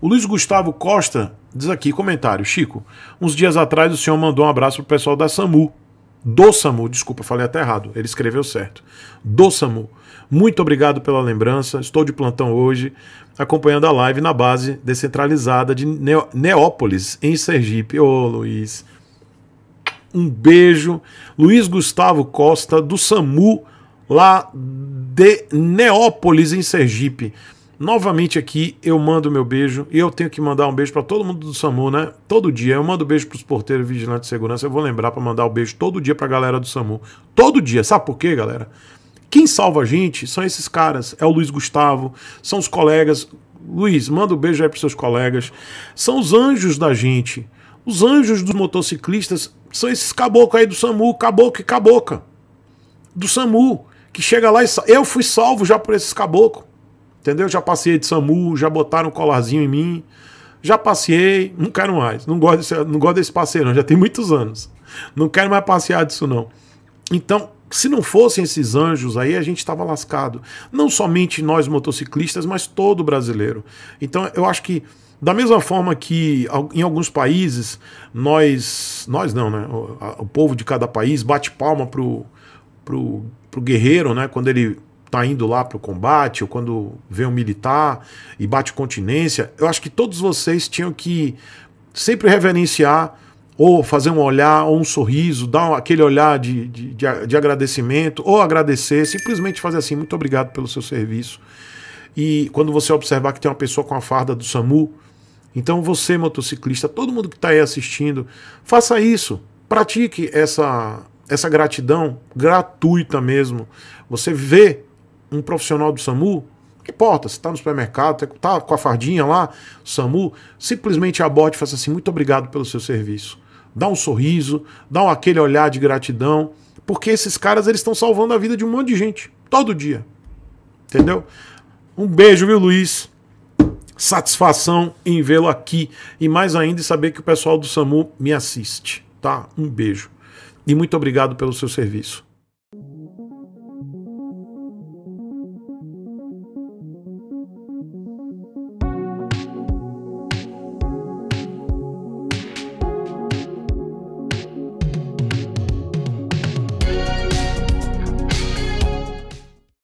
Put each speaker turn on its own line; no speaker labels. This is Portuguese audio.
O Luiz Gustavo Costa diz aqui, comentário, Chico, uns dias atrás o senhor mandou um abraço pro pessoal da SAMU, do SAMU, desculpa, falei até errado, ele escreveu certo, do SAMU. Muito obrigado pela lembrança, estou de plantão hoje, acompanhando a live na base descentralizada de Neópolis, em Sergipe. Ô Luiz, um beijo. Luiz Gustavo Costa, do SAMU, lá de Neópolis, em Sergipe. Novamente aqui eu mando meu beijo e eu tenho que mandar um beijo para todo mundo do SAMU, né? Todo dia eu mando beijo para os porteiros vigilantes de segurança. Eu vou lembrar para mandar o um beijo todo dia para a galera do SAMU. Todo dia, sabe por quê, galera? Quem salva a gente são esses caras. É o Luiz Gustavo, são os colegas. Luiz, manda um beijo aí para seus colegas. São os anjos da gente. Os anjos dos motociclistas são esses caboclos aí do SAMU, caboclo e caboca. Do SAMU, que chega lá e. Eu fui salvo já por esses caboclos. Entendeu? Já passei de SAMU, já botaram um colarzinho em mim. Já passei, não quero mais. Não gosto desse, não gosto desse passeio, não. Já tem muitos anos. Não quero mais passear disso, não. Então, se não fossem esses anjos aí, a gente estava lascado. Não somente nós motociclistas, mas todo brasileiro. Então, eu acho que da mesma forma que em alguns países, nós. Nós não, né? O, a, o povo de cada país bate palma pro, pro, pro guerreiro, né? Quando ele tá indo lá para o combate, ou quando vem um militar e bate continência, eu acho que todos vocês tinham que sempre reverenciar ou fazer um olhar ou um sorriso, dar aquele olhar de, de, de, de agradecimento, ou agradecer, simplesmente fazer assim, muito obrigado pelo seu serviço. E quando você observar que tem uma pessoa com a farda do SAMU, então você, motociclista, todo mundo que está aí assistindo, faça isso, pratique essa, essa gratidão gratuita mesmo. Você vê um profissional do SAMU, que importa, se está no supermercado, está tá com a fardinha lá, SAMU, simplesmente aborde e faça assim, muito obrigado pelo seu serviço. Dá um sorriso, dá um, aquele olhar de gratidão, porque esses caras eles estão salvando a vida de um monte de gente, todo dia. Entendeu? Um beijo, viu, Luiz? Satisfação em vê-lo aqui e mais ainda saber que o pessoal do SAMU me assiste, tá? Um beijo. E muito obrigado pelo seu serviço.